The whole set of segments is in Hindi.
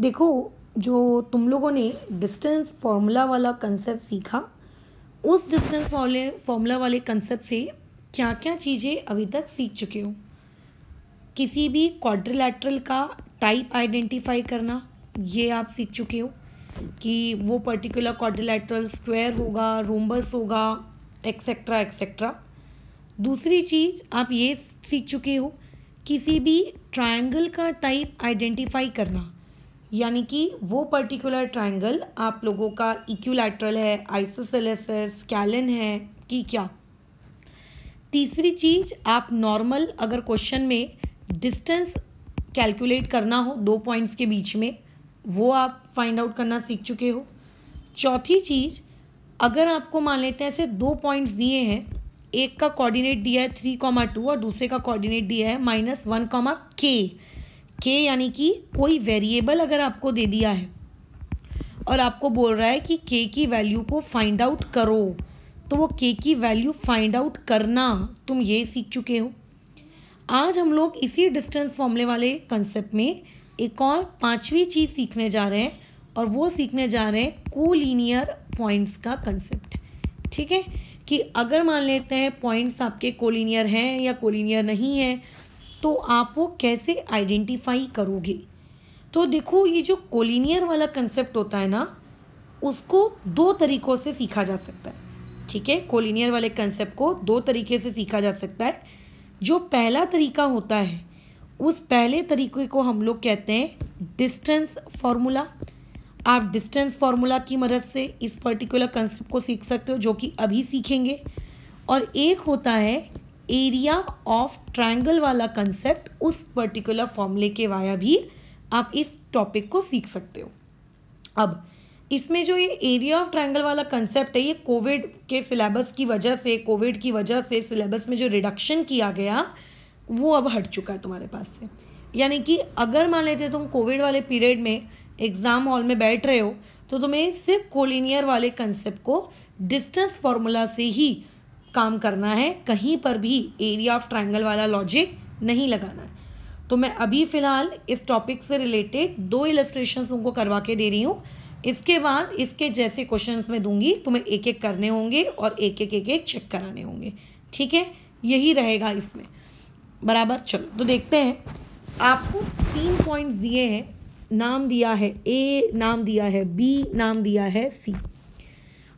देखो जो तुम लोगों ने डिस्टेंस फॉर्मूला वाला कंसेप्ट सीखा उस डिस्टेंस वाले फॉर्मूला वाले कंसेप्ट से क्या क्या चीज़ें अभी तक सीख चुके हो किसी भी क्वाड्रिलैटरल का टाइप आइडेंटिफाई करना ये आप सीख चुके हो कि वो पर्टिकुलर क्वाड्रिलैटरल स्क्वायर होगा रोम्बस होगा एक्सेट्रा एक्सेट्रा दूसरी चीज़ आप ये सीख चुके हो किसी भी ट्रायंगल का टाइप आइडेंटिफाई करना यानी कि वो पर्टिकुलर ट्राइंगल आप लोगों का इक्यूलैटरल है आइसोसेलेस है स्कैलन है कि क्या तीसरी चीज आप नॉर्मल अगर क्वेश्चन में डिस्टेंस कैलकुलेट करना हो दो पॉइंट्स के बीच में वो आप फाइंड आउट करना सीख चुके हो चौथी चीज़ अगर आपको मान लेते हैं ऐसे दो पॉइंट्स दिए हैं एक का कोऑर्डिनेट दिया है थ्री कॉमा टू और दूसरे का कोऑर्डिनेट दिया है माइनस वन कॉमा के के यानी कि कोई वेरिएबल अगर आपको दे दिया है और आपको बोल रहा है कि के की वैल्यू को फाइंड आउट करो तो वो के की वैल्यू फाइंड आउट करना तुम ये सीख चुके हो आज हम लोग इसी डिस्टेंस फॉर्मूले वाले कंसेप्ट में एक और पांचवी चीज़ सीखने जा रहे हैं और वो सीखने जा रहे हैं कोलिनियर पॉइंट्स का कंसेप्ट ठीक है कि अगर मान लेते हैं पॉइंट्स आपके कोलिनियर हैं या कोलिनियर नहीं है तो आप वो कैसे आइडेंटिफाई करोगे तो देखो ये जो कोलिनियर वाला कंसेप्ट होता है ना उसको दो तरीक़ों से सीखा जा सकता है ठीक है कोलिनियर वाले कंसेप्ट को दो तरीके से सीखा जा सकता है जो पहला तरीका होता है उस पहले तरीके को हम लोग कहते हैं डिस्टेंस फार्मूला आप डिस्टेंस फार्मूला की मदद से इस पर्टिकुलर कंसेप्ट को सीख सकते हो जो कि अभी सीखेंगे और एक होता है एरिया ऑफ ट्राइंगल वाला कंसेप्ट उस पर्टिकुलर फॉर्मूले के वाया भी आप इस टॉपिक को सीख सकते हो अब इसमें जो ये एरिया ऑफ ट्राइंगल वाला कंसेप्ट है ये कोविड के सिलेबस की वजह से कोविड की वजह से सिलेबस में जो रिडक्शन किया गया वो अब हट चुका है तुम्हारे पास से यानी कि अगर मान लेते तुम कोविड वाले पीरियड में एग्ज़ाम हॉल में बैठ रहे हो तो तुम्हें सिर्फ कोलिनियर वाले कंसेप्ट को डिस्टेंस फार्मूला से ही काम करना है कहीं पर भी एरिया ऑफ ट्राइंगल वाला लॉजिक नहीं लगाना है तो मैं अभी फ़िलहाल इस टॉपिक से रिलेटेड दो इलेस्ट्रेशन उनको करवा के दे रही हूँ इसके बाद इसके जैसे क्वेश्चंस मैं दूंगी तुम्हें एक एक करने होंगे और एक एक एक एक चेक कराने होंगे ठीक है यही रहेगा इसमें बराबर चलो तो देखते हैं आपको तीन पॉइंट्स दिए हैं नाम दिया है ए नाम दिया है बी नाम दिया है सी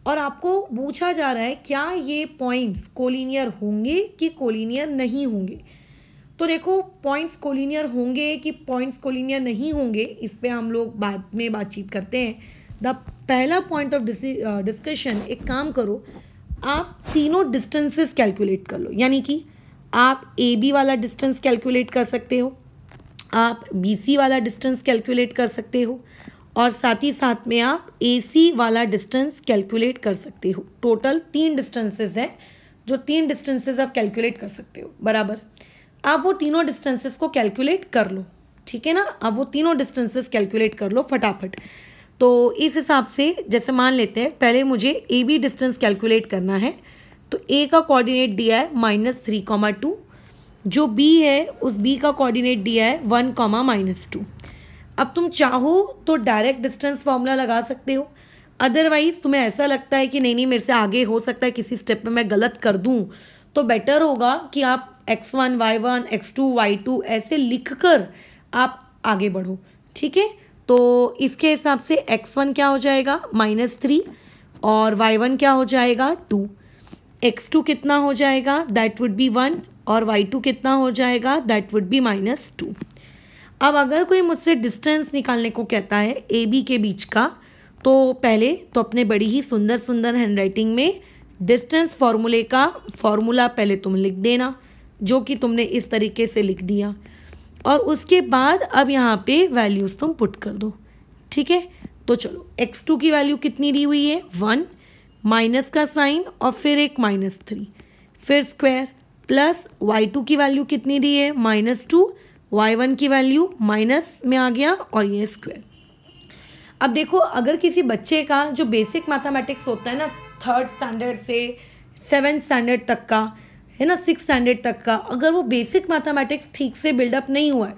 और आपको पूछा जा रहा है क्या ये पॉइंट्स कोलिनियर होंगे कि कोलिनियर नहीं होंगे तो देखो पॉइंट्स कोलिनियर होंगे कि पॉइंट्स कोलिनियर नहीं होंगे इस पर हम लोग बाद में बातचीत करते हैं द पहला पॉइंट ऑफ डिस्कशन एक काम करो आप तीनों डिस्टेंसेस कैलकुलेट कर लो यानी कि आप ए बी वाला डिस्टेंस कैलकुलेट कर सकते हो आप बी सी वाला डिस्टेंस कैलकुलेट कर सकते हो और साथ ही साथ में आप ए वाला डिस्टेंस कैलकुलेट कर सकते हो टोटल तीन डिस्टेंसेज हैं जो तीन डिस्टेंसेज आप कैलकुलेट कर सकते हो बराबर आप वो तीनों डिस्टेंसेज को कैलकुलेट कर लो ठीक है ना अब वो तीनों डिस्टेंसेज कैलकुलेट कर लो फटाफट तो इस हिसाब से जैसे मान लेते हैं पहले मुझे ए बी डिस्टेंस कैलकुलेट करना है तो ए का कोऑर्डिनेट दिया है माइनस थ्री कॉमा टू जो बी है उस बी का कोऑर्डिनेट दिया है वन कॉमा माइनस टू अब तुम चाहो तो डायरेक्ट डिस्टेंस फॉर्मूला लगा सकते हो अदरवाइज़ तुम्हें ऐसा लगता है कि नहीं नहीं मेरे से आगे हो सकता है किसी स्टेप पे मैं गलत कर दूँ तो बेटर होगा कि आप X one Y one X two Y two ऐसे लिख कर आप आगे बढ़ो ठीक है तो इसके हिसाब से एक्स वन क्या हो जाएगा माइनस थ्री और वाई वन क्या हो जाएगा टू एक्स टू कितना हो जाएगा दैट वुड बी वन और वाई टू कितना हो जाएगा that would be minus two अब अगर कोई मुझसे डिस्टेंस निकालने को कहता है ए बी के बीच का तो पहले तो अपने बड़ी ही सुंदर सुंदर हैंड राइटिंग में डिस्टेंस फॉर्मूले का फॉर्मूला पहले तुम लिख देना जो कि तुमने इस तरीके से लिख दिया और उसके बाद अब यहाँ पे वैल्यूज़ तुम पुट कर दो ठीक है तो चलो एक्स टू की वैल्यू कितनी दी हुई है वन माइनस का साइन और फिर एक माइनस थ्री फिर स्क्वायर प्लस वाई टू की वैल्यू कितनी दी है माइनस टू वाई वन की वैल्यू माइनस में आ गया और ये स्क्वेयर अब देखो अगर किसी बच्चे का जो बेसिक मैथमेटिक्स होता है ना थर्ड स्टैंडर्ड से सेवन स्टैंडर्ड तक का है ना सिक्स स्टैंडर्ड तक का अगर वो बेसिक मैथमेटिक्स ठीक से बिल्डअप नहीं हुआ है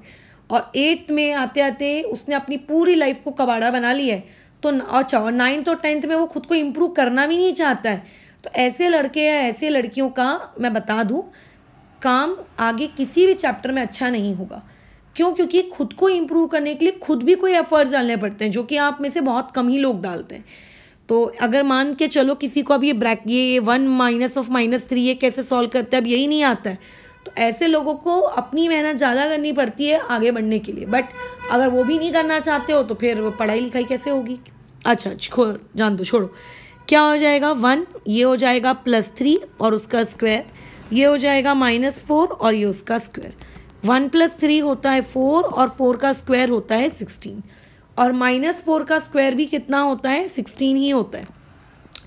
और एट्थ में आते आते उसने अपनी पूरी लाइफ को कबाड़ा बना लिया है तो अच्छा और नाइन्थ और टेंथ में वो खुद को इम्प्रूव करना भी नहीं चाहता है तो ऐसे लड़के या ऐसे लड़कियों का मैं बता दूँ काम आगे किसी भी चैप्टर में अच्छा नहीं होगा क्यों क्योंकि खुद को इम्प्रूव करने के लिए खुद भी कोई एफर्ट्स डालने पड़ते हैं जो कि आप में से बहुत कम ही लोग डालते हैं तो अगर मान के चलो किसी को अब ये ब्रैक ये ये one minus of minus three ये कैसे सॉल्व करते हैं अब यही नहीं आता है तो ऐसे लोगों को अपनी मेहनत ज़्यादा करनी पड़ती है आगे बढ़ने के लिए बट अगर वो भी नहीं करना चाहते हो तो फिर पढ़ाई लिखाई कैसे होगी अच्छा जान दो छोड़ो क्या हो जाएगा वन ये हो जाएगा प्लस थ्री और उसका स्क्वायर ये हो जाएगा माइनस फोर और ये उसका स्क्वायर वन प्लस थ्री होता है फोर और फोर का स्क्वायर होता है सिक्सटीन और माइनस फोर का स्क्वायर भी कितना होता है सिक्सटीन ही होता है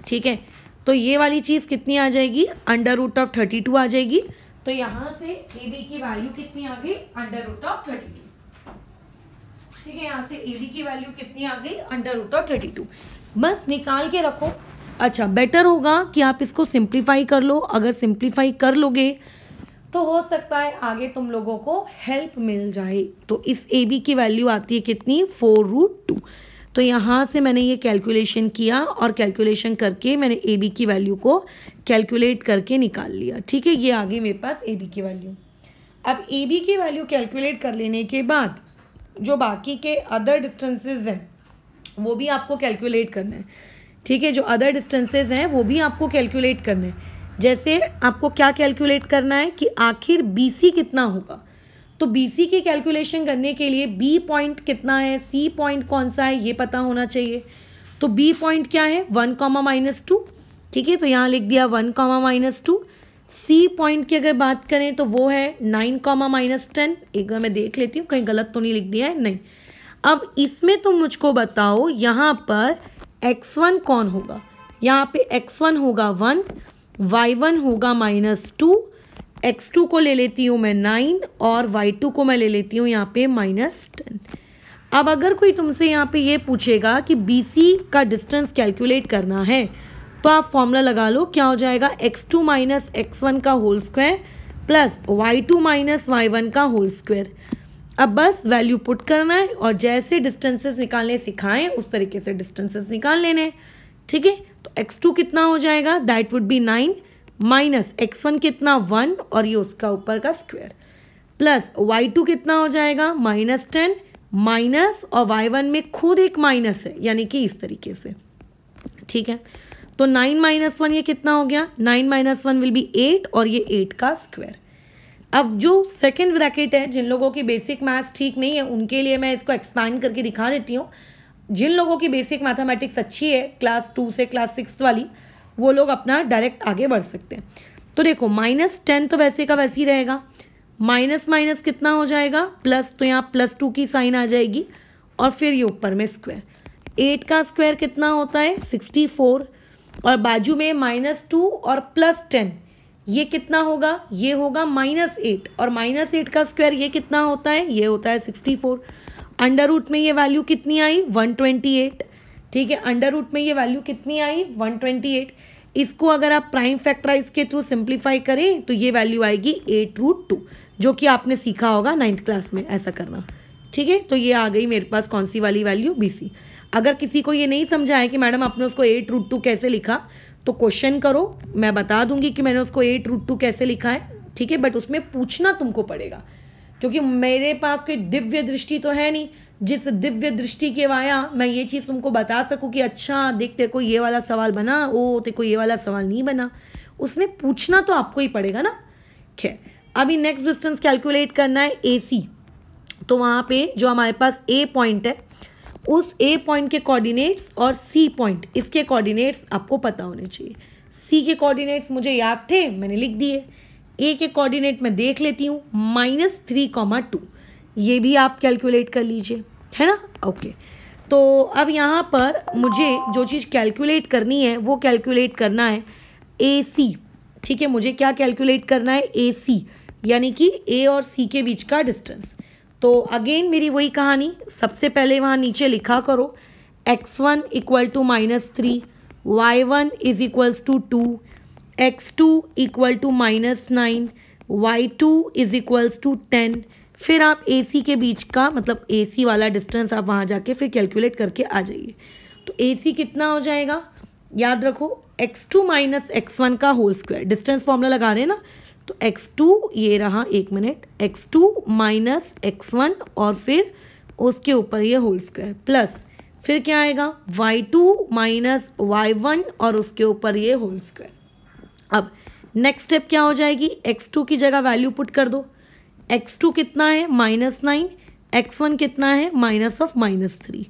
ठीक है तो ये वाली चीज़ कितनी आ जाएगी under root of thirty two आ जाएगी तो यहाँ से ए बी की वैल्यू कितनी आ गई under root of thirty two ठीक है यहाँ से ए बी की वैल्यू कितनी आ गई under root of thirty two बस निकाल के रखो अच्छा बेटर होगा कि आप इसको सिंप्लीफाई कर लो अगर सिंप्लीफाई कर लोगे तो हो सकता है आगे तुम लोगों को हेल्प मिल जाए तो इस ए बी की वैल्यू आती है कितनी फोर रूट टू तो यहाँ से मैंने ये कैलकुलेशन किया और कैलकुलेशन करके मैंने ए बी की वैल्यू को कैलकुलेट करके निकाल लिया ठीक है ये आगे मेरे पास ए बी की वैल्यू अब ए बी की वैल्यू कैलकुलेट कर लेने के बाद जो बाकी के अदर डिस्टेंसेज हैं वो भी आपको कैलकुलेट करना है ठीक है जो अदर डिस्टेंसेज हैं वो भी आपको कैलकुलेट करने हैं जैसे आपको क्या कैलकुलेट करना है कि आखिर बी सी कितना होगा तो बी सी की कैलकुलेशन करने के लिए बी पॉइंट कितना है सी पॉइंट कौन सा है ये पता होना चाहिए तो बी पॉइंट क्या है वन कॉमा माइनस टू ठीक है तो यहाँ लिख दिया one comma minus two C point की अगर बात करें तो वो है नाइन कॉमा माइनस टेन एक बार मैं देख लेती हूँ कहीं गलत तो नहीं लिख दिया है नहीं अब इसमें तुम मुझको बताओ यहाँ पर एक्स वन कौन होगा यहाँ पे एक्स वन होगा वन वाई वन होगा माइनस टू एक्स टू को ले लेती हूँ मैं नाइन और वाई टू को मैं ले लेती हूँ यहाँ पे माइनस टेन अब अगर कोई तुमसे यहाँ पे ये पूछेगा कि बी सी का डिस्टेंस कैलकुलेट करना है तो आप फॉर्मूला लगा लो क्या हो जाएगा X two minus X one का whole square plus Y two minus Y one का होल स्क्वायर अब बस वैल्यू पुट करना है और जैसे डिस्टेंसेस निकालने सिखाएं उस तरीके से डिस्टेंसेस निकाल लेने ठीक है तो एक्स टू कितना हो जाएगा that would be nine minus X one कितना वन और ये उसका ऊपर का स्क्वायर प्लस वाई टू कितना हो जाएगा माइनस टेन माइनस और वाई वन में खुद एक माइनस है यानी कि इस तरीके से ठीक है तो नाइन माइनस वन ये कितना हो गया nine minus one will be eight और ये एट का स्क्वायर अब जो सेकेंड ब्रैकेट है जिन लोगों की बेसिक मैथ्स ठीक नहीं है उनके लिए मैं इसको एक्सपैंड करके दिखा देती हूँ जिन लोगों की बेसिक मैथमेटिक्स अच्छी है क्लास टू से क्लास सिक्स वाली वो लोग अपना डायरेक्ट आगे बढ़ सकते हैं तो देखो माइनस टेन तो वैसे का वैसे ही रहेगा माइनस माइनस कितना हो जाएगा प्लस तो यहाँ प्लस टू की साइन आ जाएगी और फिर ये ऊपर में स्क्वायर एट का स्क्वायर कितना होता है सिक्सटी फोर और बाजू में माइनस टू और प्लस टेन ये कितना होगा ये होगा माइनस एट और माइनस एट का स्क्वायर ये कितना होता है ये होता है सिक्सटी फोर अंडर रूट में ये वैल्यू कितनी आई वन ट्वेंटी एट ठीक है अंडर रूट में ये वैल्यू कितनी आई वन ट्वेंटी एट इसको अगर आप प्राइम फैक्टराइज के थ्रू सिंप्लीफाई करें तो ये वैल्यू आएगी एट रूट टू जो कि आपने सीखा होगा नाइन्थ क्लास में ऐसा करना ठीक है तो ये आ गई मेरे पास कौन सी वाली वैल्यू बी सी अगर किसी को ये नहीं समझाया कि मैडम आपने उसको एट रूट टू कैसे लिखा तो क्वेश्चन करो मैं बता दूंगी कि मैंने उसको एट रूट टू कैसे लिखा है ठीक है बट उसमें पूछना तुमको पड़ेगा क्योंकि मेरे पास कोई दिव्य दृष्टि तो है नहीं जिस दिव्य दृष्टि के वाया मैं ये चीज़ तुमको बता सकूँ कि अच्छा देख तेरे को ये वाला सवाल बना ओ तेरे को ये वाला सवाल नहीं बना उसमें पूछना तो आपको ही पड़ेगा ना खैर अभी नेक्स्ट डिस्टेंस कैलकुलेट करना है ए सी तो वहाँ पे जो हमारे पास ए पॉइंट है उस ए पॉइंट के कोऑर्डिनेट्स और सी पॉइंट इसके कोऑर्डिनेट्स आपको पता होने चाहिए सी के कोऑर्डिनेट्स मुझे याद थे मैंने लिख दिए ए के कोऑर्डिनेट मैं देख लेती हूँ माइनस थ्री कॉमा टू ये भी आप कैलकुलेट कर लीजिए है ना ओके तो अब यहाँ पर मुझे जो चीज़ कैलकुलेट करनी है वो कैलकुलेट करना है ए सी ठीक है मुझे क्या कैलकुलेट करना है ए सी यानी कि ए और सी के बीच का डिस्टेंस तो अगेन मेरी वही कहानी सबसे पहले वहाँ नीचे लिखा करो X one equal to minus three Y one is equals to two X two equal to minus nine Y two is equals to ten फिर आप ए सी के बीच का मतलब ए सी वाला डिस्टेंस आप वहाँ जाके फिर कैलकुलेट करके आ जाइए तो ए सी कितना हो जाएगा याद रखो X two minus X one का होल स्क्वायर डिस्टेंस फॉर्मूला लगा रहे हैं ना तो एक्स टू ये रहा एक minute X two minus X one और फिर उसके ऊपर ये होल स्क्वायर प्लस फिर क्या आएगा Y two minus Y one और उसके ऊपर ये होल स्क्वायर अब नेक्स्ट स्टेप क्या हो जाएगी एक्स टू की जगह वैल्यू पुट कर दो एक्स टू कितना है माइनस नाइन एक्स वन कितना है minus of minus three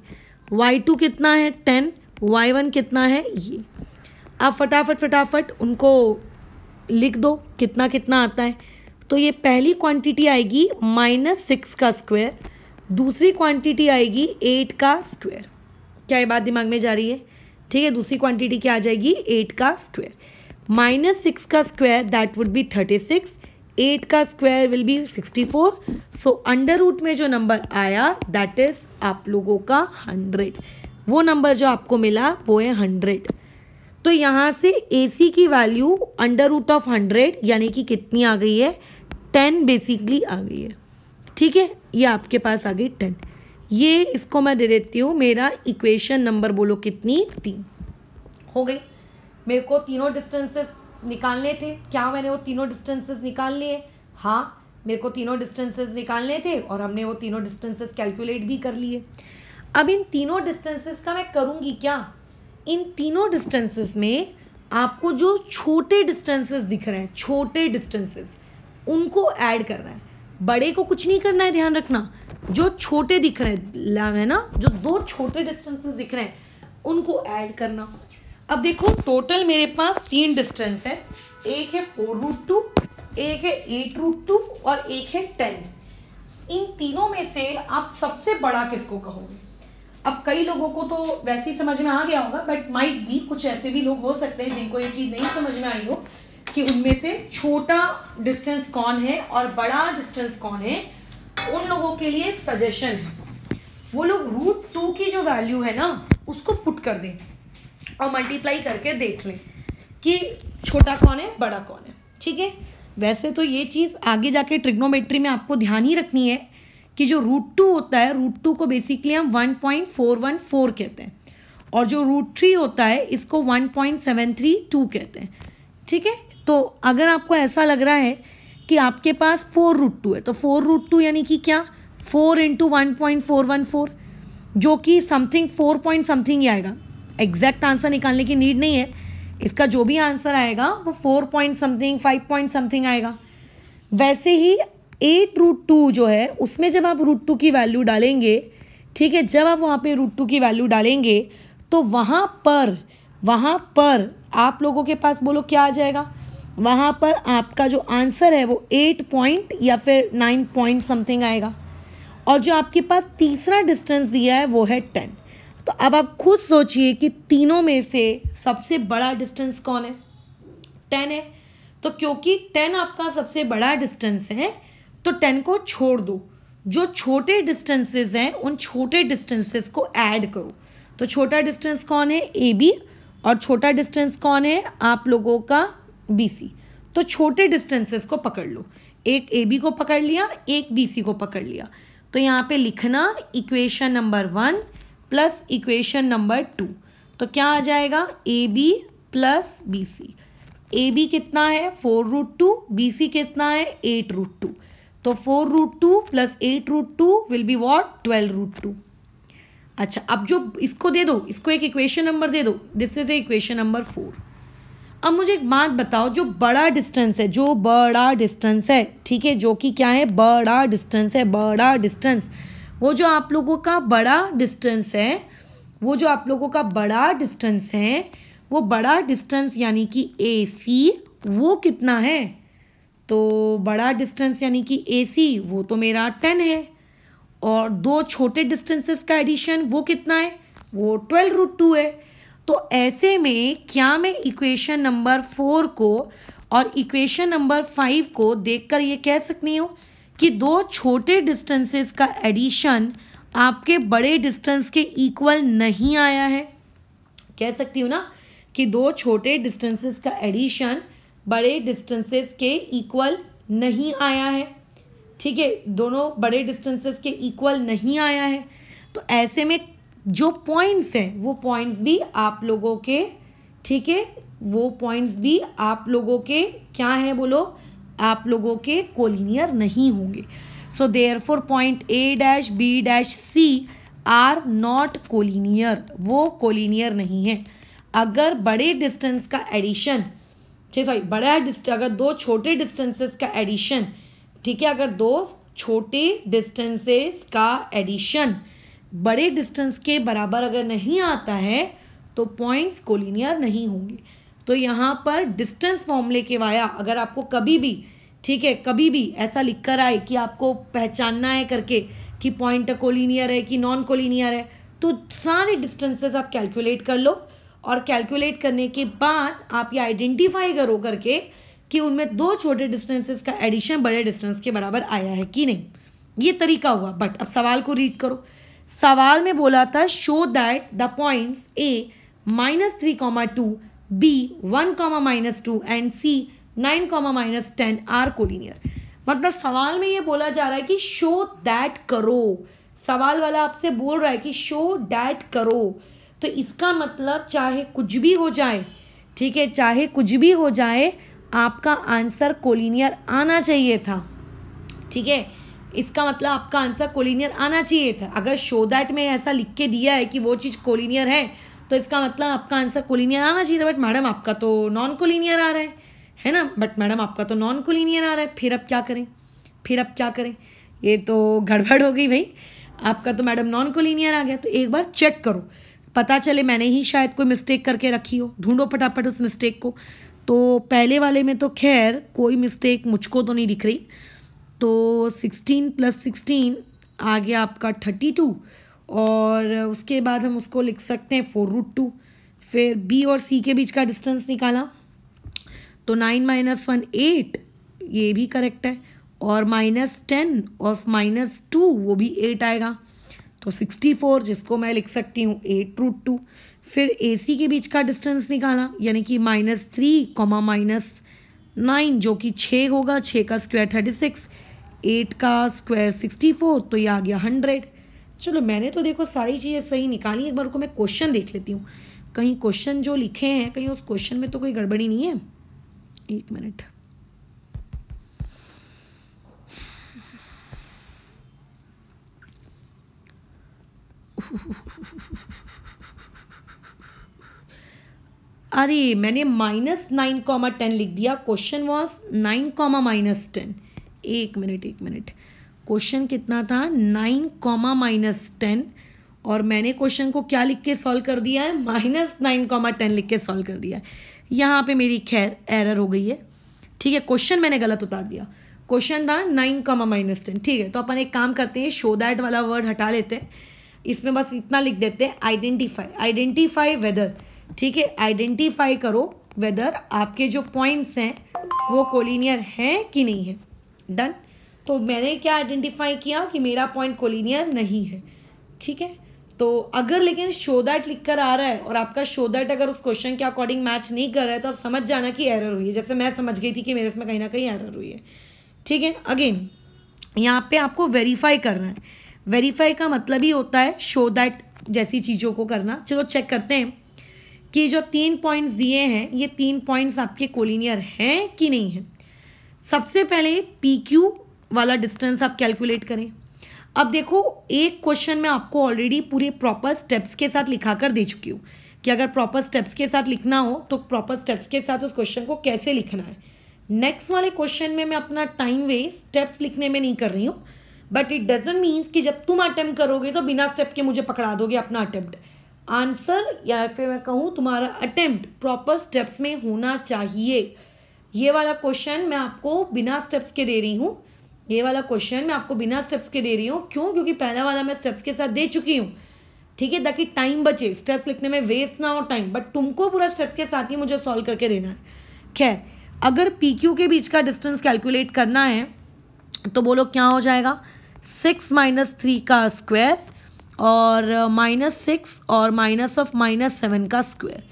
Y two कितना है टेन वाई वन कितना है ये अब फटाफट फटाफट उनको लिख दो कितना कितना आता है तो ये पहली क्वांटिटी आएगी माइनस सिक्स का स्क्वायर दूसरी क्वांटिटी आएगी एट का स्क्वायर क्या ये बात दिमाग में जा रही है ठीक है दूसरी क्वांटिटी क्या आ जाएगी एट का स्क्वायर माइनस सिक्स का square that would be thirty six eight का square will be sixty four so under root में जो नंबर आया दैट इज आप लोगों का हंड्रेड वो नंबर जो आपको मिला वो है हंड्रेड तो यहाँ से ए सी की value under root of hundred यानी कि कितनी आ गई है टेन बेसिकली आ गई है ठीक है ये आपके पास आ गई टेन ये इसको मैं दे देती हूँ मेरा इक्वेशन नंबर बोलो कितनी तीन हो गई मेरे को तीनों डिस्टेंसेस निकालने थे क्या मैंने वो तीनों डिस्टेंसेस निकाल लिए हाँ मेरे को तीनों डिस्टेंसेस निकालने थे और हमने वो तीनों डिस्टेंसेस कैलकुलेट भी कर लिए अब इन तीनों डिस्टेंसेस का मैं करूँगी क्या इन तीनों डिस्टेंसेस में आपको जो छोटे डिस्टेंसेस दिख रहे हैं छोटे डिस्टेंसेस उनको ऐड करना है बड़े को कुछ नहीं करना है ध्यान रखना जो छोटे दिख रहे हैं है ना जो दो छोटे डिस्टेंसेस दिख रहे हैं उनको ऐड करना अब देखो टोटल मेरे पास तीन डिस्टेंस है एक है फोर रूट टू एक है एट रूट टू और एक है टेन इन तीनों में से आप सबसे बड़ा किसको कहोगे अब कई लोगों को तो वैसे ही समझ में आ गया होगा बट माइक भी कुछ ऐसे भी लोग हो सकते हैं जिनको ये चीज़ नहीं समझ में आई हो कि उनमें से छोटा डिस्टेंस कौन है और बड़ा डिस्टेंस कौन है उन लोगों के लिए एक सजेशन है वो लोग रूट टू की जो वैल्यू है ना उसको पुट कर दें और मल्टीप्लाई करके देख लें कि छोटा कौन है बड़ा कौन है ठीक है वैसे तो ये चीज़ आगे जाके ट्रिग्नोमेट्री में आपको ध्यान ही रखनी है कि जो रूट टू होता है रूट टू को बेसिकली हम one point four one four कहते हैं और जो रूट थ्री होता है इसको one point seven three two कहते हैं ठीक है तो अगर आपको ऐसा लग रहा है कि आपके पास फोर रूट टू है तो फोर रूट टू यानी कि क्या four into one point four one four जो कि समथिंग फोर पॉइंट समथिंग ही आएगा एग्जैक्ट आंसर निकालने की नीड नहीं है इसका जो भी आंसर आएगा वो four point something five point something आएगा वैसे ही एट रूट टू जो है उसमें जब आप रूट टू की वैल्यू डालेंगे ठीक है जब आप वहाँ पे रूट टू की वैल्यू डालेंगे तो वहाँ पर वहाँ पर आप लोगों के पास बोलो क्या आ जाएगा वहाँ पर आपका जो आंसर है वो एट पॉइंट या फिर नाइन पॉइंट समथिंग आएगा और जो आपके पास तीसरा डिस्टेंस दिया है वो है टेन तो अब आप खुद सोचिए कि तीनों में से सबसे बड़ा डिस्टेंस कौन है टेन है तो क्योंकि टेन आपका सबसे बड़ा डिस्टेंस है तो टेन को छोड़ दो जो छोटे डिस्टेंसेज हैं उन छोटे डिस्टेंसेस को ऐड करो तो छोटा डिस्टेंस कौन है ए बी और छोटा डिस्टेंस कौन है आप लोगों का बी सी तो छोटे डिस्टेंसेस को पकड़ लो एक ए बी को पकड़ लिया एक बी सी को पकड़ लिया तो यहाँ पे लिखना equation number one plus equation number two तो क्या आ जाएगा A B plus B C A B कितना है four root two B C कितना है एट रूट टू तो four root two plus eight root two will be what twelve root two अच्छा अब जो इसको दे दो इसको एक इक्वेशन नंबर दे दो this is a equation number four अब मुझे एक बात बताओ जो बड़ा डिस्टेंस है जो बड़ा डिस्टेंस है ठीक है जो कि क्या है बड़ा डिस्टेंस है बड़ा डिस्टेंस वो जो आप लोगों का बड़ा डिस्टेंस है वो जो आप लोगों का बड़ा डिस्टेंस है वो बड़ा डिस्टेंस यानी कि ए सी वो कितना है तो बड़ा डिस्टेंस यानी कि ए सी वो तो मेरा टेन है और दो छोटे डिस्टेंसेस का एडिशन वो कितना है वो ट्वेल्व रूट टू है तो ऐसे में क्या मैं इक्वेशन नंबर फोर को और इक्वेशन नंबर फाइव को देखकर ये कह सकती हूँ कि दो छोटे डिस्टेंसेस का एडिशन आपके बड़े डिस्टेंस के इक्वल नहीं आया है कह सकती हूँ ना कि दो छोटे डिस्टेंसेस का एडिशन बड़े डिस्टेंसेस के इक्वल नहीं आया है ठीक है दोनों बड़े डिस्टेंसेस के इक्वल नहीं आया है तो ऐसे में जो पॉइंट्स हैं वो पॉइंट्स भी आप लोगों के ठीक है वो पॉइंट्स भी आप लोगों के क्या हैं बोलो आप लोगों के कोलिनियर नहीं होंगे so therefore point A dash B dash C are not collinear वो कोलिनियर नहीं है अगर बड़े डिस्टेंस का एडिशन ठीक सॉरी बड़ा डिस्ट अगर दो छोटे डिस्टेंसेस का एडिशन ठीक है अगर दो छोटे डिस्टेंसेस का एडिशन बड़े डिस्टेंस के बराबर अगर नहीं आता है तो पॉइंट्स कोलिनियर नहीं होंगे तो यहाँ पर डिस्टेंस फॉर्मूले के वाया अगर आपको कभी भी ठीक है कभी भी ऐसा लिख कर आए कि आपको पहचानना है करके कि पॉइंट कोलिनियर है कि नॉन कोलिनियर है तो सारे डिस्टेंसेस आप कैलकुलेट कर लो और कैलकुलेट करने के बाद आप ये आइडेंटिफाई करो करके कि उनमें दो छोटे डिस्टेंसेस का एडिशन बड़े डिस्टेंस के बराबर आया है कि नहीं ये तरीका हुआ बट अब सवाल को रीड करो सवाल में बोला था show that the points A minus three comma two B one comma minus two and C nine comma minus ten are collinear मतलब सवाल में ये बोला जा रहा है कि शो दैट करो सवाल वाला आपसे बोल रहा है कि शो डैट करो तो इसका मतलब चाहे कुछ भी हो जाए ठीक है चाहे कुछ भी हो जाए आपका आंसर कोलिनियर आना चाहिए था ठीक है इसका मतलब आपका आंसर कोलिनियर आना चाहिए था अगर शो दैट में ऐसा लिख के दिया है कि वो चीज़ कोलिनियर है तो इसका मतलब आपका आंसर कोलिनियर आना चाहिए था बट मैडम आपका तो नॉन कोलिनियर आ रहा है है ना बट मैडम आपका तो नॉन कोलिनियर आ रहा है फिर अब क्या करें फिर अब क्या करें ये तो गड़बड़ हो गई भाई आपका तो मैडम नॉन कोलिनियर आ गया तो एक बार चेक करो पता चले मैंने ही शायद कोई मिस्टेक करके रखी हो ढूंढो फटाफट उस मिस्टेक को तो पहले वाले में तो खैर कोई मिस्टेक मुझको तो नहीं दिख रही तो सिक्सटीन प्लस सिक्सटीन आ गया आपका थर्टी टू और उसके बाद हम उसको लिख सकते हैं फोर रूट टू फिर बी और सी के बीच का डिस्टेंस निकाला तो नाइन माइनस वन एट ये भी करेक्ट है और माइनस टेन और माइनस टू वो भी एट आएगा तो 64 जिसको मैं लिख सकती हूँ एट रूट टू फिर ए सी के बीच का डिस्टेंस निकाला यानी कि minus three comma minus nine जो कि छः होगा छः का स्क्वायर थर्टी सिक्स एट का स्क्वायर सिक्सटी फोर तो ये आ गया हंड्रेड चलो मैंने तो देखो सारी चीज़ें सही निकाली एक बार को मैं क्वेश्चन देख लेती हूँ कहीं क्वेश्चन जो लिखे हैं कहीं उस क्वेश्चन में तो कोई गड़बड़ी नहीं है एक मिनट अरे मैंने माइनस नाइन कॉमा टेन लिख दिया question was nine comma minus ten एक मिनट एक मिनट क्वेश्चन कितना था नाइन कॉमा माइनस टेन और मैंने क्वेश्चन को क्या लिख के सॉल्व कर दिया है माइनस नाइन कॉमा टेन लिख के सॉल्व कर दिया है यहाँ पे मेरी खैर एरर हो गई है ठीक है क्वेश्चन मैंने गलत उतार दिया क्वेश्चन था नाइन कॉमा माइनस टेन ठीक है तो अपन एक काम करते हैं शो दैट वाला वर्ड हटा लेते हैं इसमें बस इतना लिख देते हैं आइडेंटिफाई आइडेंटिफाई वेदर ठीक है आइडेंटिफाई करो वेदर आपके जो पॉइंट्स हैं वो कोलिनियर हैं कि नहीं है डन तो मैंने क्या आइडेंटिफाई किया कि मेरा पॉइंट कोलिनियर नहीं है ठीक है तो अगर लेकिन शो दैट लिख कर आ रहा है और आपका शो दैट अगर उस क्वेश्चन के अकॉर्डिंग मैच नहीं कर रहा है तो आप समझ जाना कि एरर हुई है जैसे मैं समझ गई थी कि मेरे इसमें कहीं ना कहीं एरर हुई है ठीक है अगेन यहाँ पे आपको वेरीफाई करना है वेरीफाई का मतलब ही होता है शो दैट जैसी चीज़ों को करना चलो चेक करते हैं कि जो तीन पॉइंट्स दिए हैं ये तीन पॉइंट्स आपके कोलिनियर हैं कि नहीं हैं सबसे पहले पी क्यू वाला डिस्टेंस आप कैलकुलेट करें अब देखो एक क्वेश्चन में आपको ऑलरेडी पूरे प्रॉपर स्टेप्स के साथ लिखा कर दे चुकी हूँ कि अगर प्रॉपर स्टेप्स के साथ लिखना हो तो प्रॉपर स्टेप्स के साथ उस क्वेश्चन को कैसे लिखना है नेक्स्ट वाले क्वेश्चन में मैं अपना टाइम वेस्ट स्टेप्स लिखने में नहीं कर रही हूँ बट इट डजेंट मीन्स कि जब तुम अटेम्प्ट करोगे तो बिना स्टेप के मुझे पकड़ा दोगे अपना अटेम्प्ट आंसर या फिर मैं कहूँ तुम्हारा अटेम्प्ट प्रॉपर स्टेप्स में होना चाहिए ये वाला क्वेश्चन मैं आपको बिना स्टेप्स के दे रही हूँ ये वाला क्वेश्चन मैं आपको बिना स्टेप्स के दे रही हूँ क्यों क्योंकि पहला वाला मैं स्टेप्स के साथ दे चुकी हूँ ठीक है ताकि टाइम बचे स्टेप्स लिखने में वेस्ट ना हो टाइम बट तुमको पूरा स्टेप्स के साथ ही मुझे सॉल्व करके देना है खैर अगर पी क्यू के बीच का डिस्टेंस कैलकुलेट करना है तो बोलो क्या हो जाएगा सिक्स माइनस थ्री का स्क्वायर और uh, माइनस सिक्स और माइनस ऑफ माइनस सेवन का स्क्वायर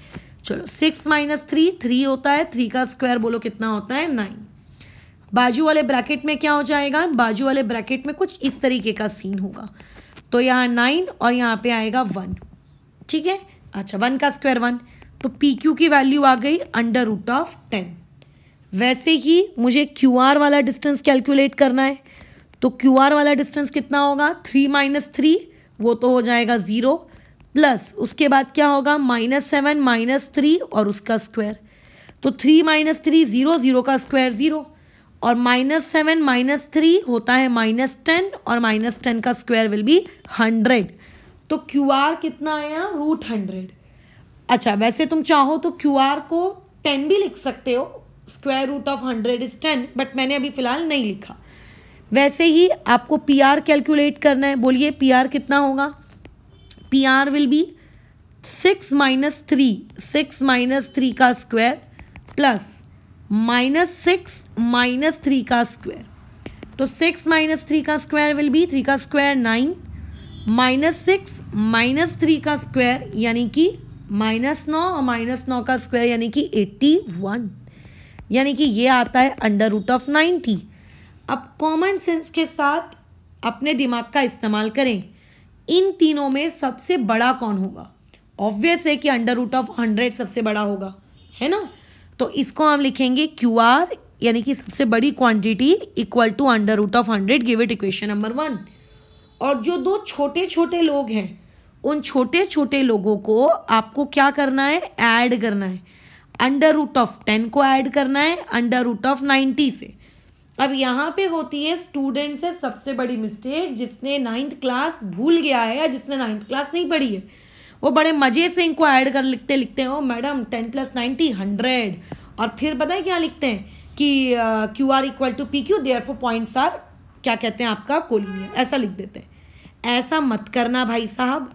चलो सिक्स माइनस थ्री थ्री होता है थ्री का स्क्वायर बोलो कितना होता है नाइन बाजू वाले ब्रैकेट में क्या हो जाएगा बाजू वाले ब्रैकेट में कुछ इस तरीके का सीन होगा तो यहाँ नाइन और यहाँ पे आएगा वन ठीक है अच्छा वन का स्क्वायर वन तो पी क्यू की वैल्यू आ गई अंडर रूट ऑफ टेन वैसे ही मुझे क्यू आर वाला डिस्टेंस कैलकुलेट करना है तो क्यू आर वाला डिस्टेंस कितना होगा थ्री माइनस थ्री वो तो हो जाएगा ज़ीरो प्लस उसके बाद क्या होगा माइनस सेवन माइनस थ्री और उसका स्क्वायर तो three minus three zero zero का स्क्वायर ज़ीरो और माइनस सेवन माइनस थ्री होता है माइनस टेन और माइनस टेन का स्क्वायर विल बी हंड्रेड तो क्यू आर कितना आया रूट हंड्रेड अच्छा वैसे तुम चाहो तो क्यू आर को टेन भी लिख सकते हो square root of hundred is ten but मैंने अभी फ़िलहाल नहीं लिखा वैसे ही आपको पी आर कैलकुलेट करना है बोलिए पी आर कितना होगा P R will be six minus three six minus three का square plus minus six minus three का स्क्वायर तो सिक्स माइनस थ्री का स्क्वायर विल बी थ्री का square nine minus six minus three का स्क्वायर यानी कि माइनस नौ और माइनस नौ का स्क्वायर यानी कि एट्टी वन यानी कि ये आता है अंडर रूट ऑफ नाइन्टी अब कॉमन सेंस के साथ अपने दिमाग का इस्तेमाल करें इन तीनों में सबसे बड़ा कौन होगा ऑब्वियस है कि अंडर रूट ऑफ हंड्रेड सबसे बड़ा होगा है ना तो इसको हम लिखेंगे क्यू आर यानी कि सबसे बड़ी quantity equal to under root of hundred give it equation number one और जो दो छोटे छोटे लोग हैं उन छोटे छोटे लोगों को आपको क्या करना है ऐड करना है अंडर रूट ऑफ टेन को ऐड करना है अंडर रूट ऑफ नाइन्टी से अब यहाँ पे होती है स्टूडेंट से सबसे बड़ी मिस्टेक जिसने नाइन्थ क्लास भूल गया है या जिसने नाइन्थ क्लास नहीं पढ़ी है वो बड़े मज़े से इनको ऐड कर लिखते लिखते हैं oh madam ten plus ninety hundred और फिर पता है क्या लिखते हैं कि Q R equal to P Q therefore points are क्या कहते हैं आपका कोलिनियर ऐसा लिख देते हैं ऐसा मत करना भाई साहब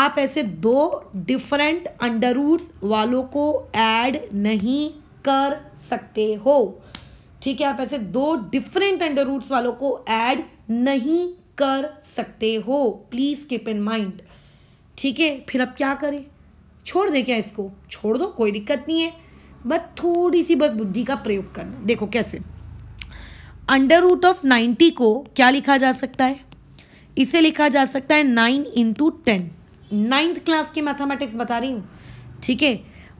आप ऐसे दो डिफरेंट अंडर वालों को ऐड नहीं कर सकते हो ठीक है आप ऐसे दो डिफरेंट अंडर रूट्स वालों को ऐड नहीं कर सकते हो प्लीज कीप इन माइंड ठीक है फिर अब क्या करें छोड़ दे क्या इसको छोड़ दो कोई दिक्कत नहीं है बस थोड़ी सी बस बुद्धि का प्रयोग करना देखो कैसे अंडर रूट ऑफ नाइन्टी को क्या लिखा जा सकता है इसे लिखा जा सकता है nine into ten ninth class की मैथामेटिक्स बता रही हूँ ठीक है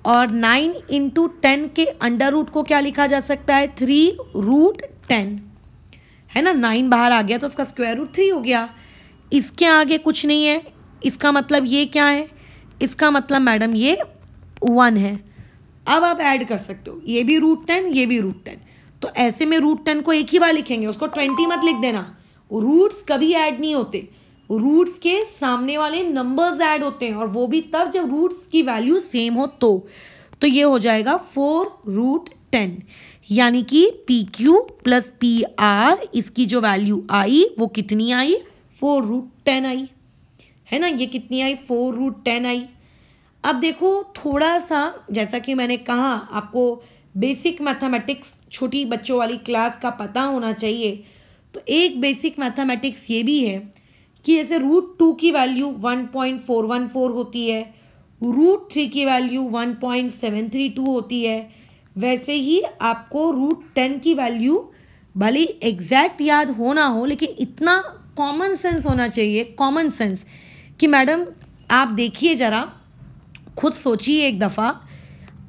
और नाइन इंटू टेन के अंडर रूट को क्या लिखा जा सकता है थ्री रूट टेन है ना नाइन बाहर आ गया तो उसका स्क्वायर रूट थ्री हो गया इसके आगे कुछ नहीं है इसका मतलब ये क्या है इसका मतलब मैडम ये वन है अब आप ऐड कर सकते हो ये भी रूट टेन ये भी रूट टेन तो ऐसे में रूट टेन को एक ही बार लिखेंगे उसको ट्वेंटी मत लिख देना रूट्स कभी ऐड नहीं होते रूट्स के सामने वाले नंबर्स ऐड होते हैं और वो भी तब जब रूट्स की वैल्यू सेम हो तो तो ये हो जाएगा फोर रूट टेन यानी कि P Q plus P R इसकी जो वैल्यू आई वो कितनी आई फोर रूट टेन आई है ना ये कितनी आई फोर रूट टेन आई अब देखो थोड़ा सा जैसा कि मैंने कहा आपको बेसिक मैथमेटिक्स छोटी बच्चों वाली क्लास का पता होना चाहिए तो एक बेसिक मैथमेटिक्स ये भी है कि जैसे रूट टू की value one point four one four होती है रूट थ्री की value one point seven three two होती है वैसे ही आपको रूट टेन की वैल्यू भले एग्जैक्ट याद हो ना हो लेकिन इतना कॉमन सेंस होना चाहिए कॉमन सेंस कि मैडम आप देखिए ज़रा खुद सोचिए एक दफ़ा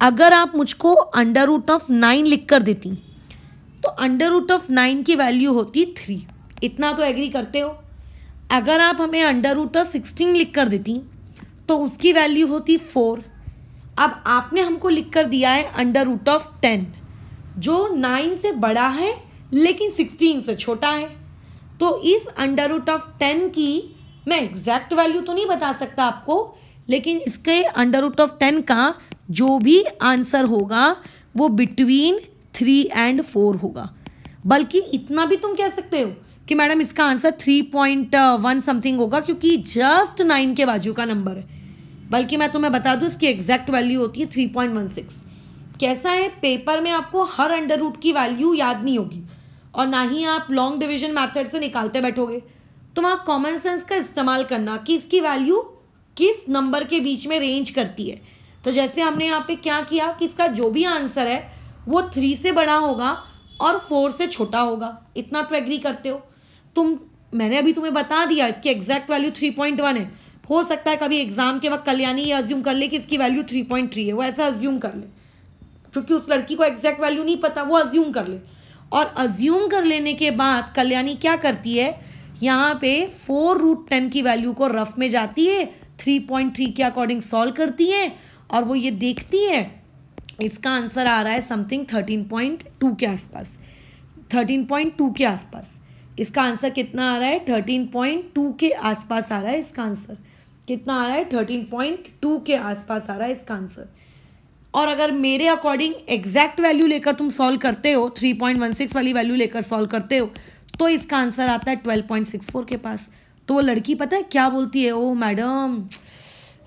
अगर आप मुझको अंडर रूट ऑफ नाइन लिख कर देती तो अंडर रूट ऑफ नाइन की वैल्यू होती थ्री इतना तो एग्री करते हो अगर आप हमें अंडर रूट ऑफ सिक्सटीन लिख कर देती तो उसकी वैल्यू होती फोर अब आपने हमको लिख कर दिया है अंडर रूट ऑफ टेन जो नाइन से बड़ा है लेकिन सिक्सटीन से छोटा है तो इस अंडर रूट ऑफ टेन की मैं एग्जैक्ट वैल्यू तो नहीं बता सकता आपको लेकिन इसके अंडर रूट ऑफ टेन का जो भी आंसर होगा वो बिटवीन थ्री एंड फोर होगा बल्कि इतना भी तुम कह सकते हो कि मैडम इसका answer three point one something होगा क्योंकि जस्ट नाइन के बाजू का नंबर है बल्कि मैं तुम्हें बता दूँ इसकी एग्जैक्ट वैल्यू होती है थ्री पॉइंट वन सिक्स कैसा है पेपर में आपको हर अंडर रूट की वैल्यू याद नहीं होगी और ना ही आप लॉन्ग डिविजन मैथड से निकालते बैठोगे तो वहाँ कॉमन सेंस का इस्तेमाल करना कि इसकी वैल्यू किस नंबर के बीच में रेंज करती है तो जैसे हमने यहाँ पे क्या किया कि इसका जो भी आंसर है वो थ्री से बड़ा होगा और फोर से छोटा होगा इतना तो एग्री करते हो तुम मैंने अभी तुम्हें बता दिया इसकी exact value three point one है हो सकता है कभी एग्जाम के वक्त कल्याणी ये अज्यूम कर ले कि इसकी वैल्यू थ्री पॉइंट थ्री है वो ऐसा अज्यूम कर ले क्योंकि उस लड़की को एग्जैक्ट वैल्यू नहीं पता वो अज्यूम कर ले और अज्यूम कर लेने के बाद कल्याणी क्या करती है यहाँ पे फोर रूट टेन की वैल्यू को रफ में जाती है थ्री पॉइंट थ्री के अकॉर्डिंग सॉल्व करती है और वो ये देखती है इसका आंसर आ रहा है समथिंग थर्टीन पॉइंट टू के आसपास थर्टीन पॉइंट टू के आसपास इसका आंसर कितना आ रहा है थर्टीन पॉइंट टू के आसपास आ रहा है इसका आंसर कितना आ रहा है थर्टीन पॉइंट टू के आसपास आ रहा है इसका आंसर और अगर मेरे अकॉर्डिंग एग्जैक्ट वैल्यू लेकर तुम सॉल्व करते हो थ्री पॉइंट वन सिक्स वाली वैल्यू लेकर सॉल्व करते हो तो इसका आंसर आता है ट्वेल्व पॉइंट सिक्स फोर के पास तो वो लड़की पता है क्या बोलती है ओ मैडम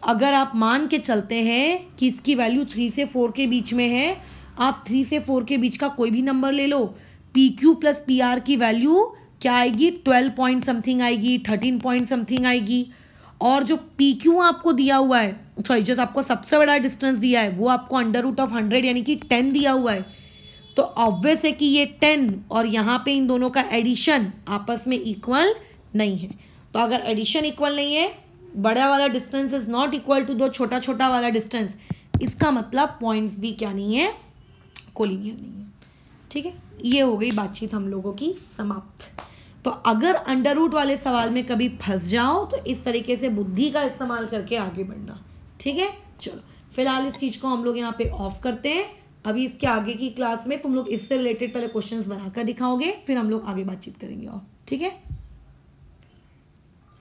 अगर आप मान के चलते हैं कि इसकी वैल्यू थ्री से फोर के बीच में है आप थ्री से फोर के बीच का कोई भी नंबर ले लो P Q plus P R की वैल्यू क्या आएगी ट्वेल्व पॉइंट समथिंग आएगी थर्टीन पॉइंट समथिंग आएगी और जो पी क्यू आपको दिया हुआ है सॉरी जो आपको सबसे बड़ा डिस्टेंस दिया है वो आपको अंडर रूट ऑफ हंड्रेड यानी कि टेन दिया हुआ है तो ऑब्वियस है कि ये टेन और यहाँ पे इन दोनों का एडिशन आपस में इक्वल नहीं है तो अगर एडिशन इक्वल नहीं है बड़ा वाला distance is not equal to दो छोटा छोटा वाला डिस्टेंस इसका मतलब पॉइंट्स भी क्या नहीं है कोलिनियर नहीं है ठीक है ये हो गई बातचीत हम लोगों की समाप्त तो अगर अंडर रूट वाले सवाल में कभी फंस जाओ तो इस तरीके से बुद्धि का इस्तेमाल करके आगे बढ़ना ठीक है चलो फिलहाल इस चीज़ को हम लोग यहाँ पे ऑफ करते हैं अभी इसके आगे की क्लास में तुम लोग इससे रिलेटेड पहले क्वेश्चंस बनाकर दिखाओगे फिर हम लोग आगे बातचीत करेंगे और ठीक है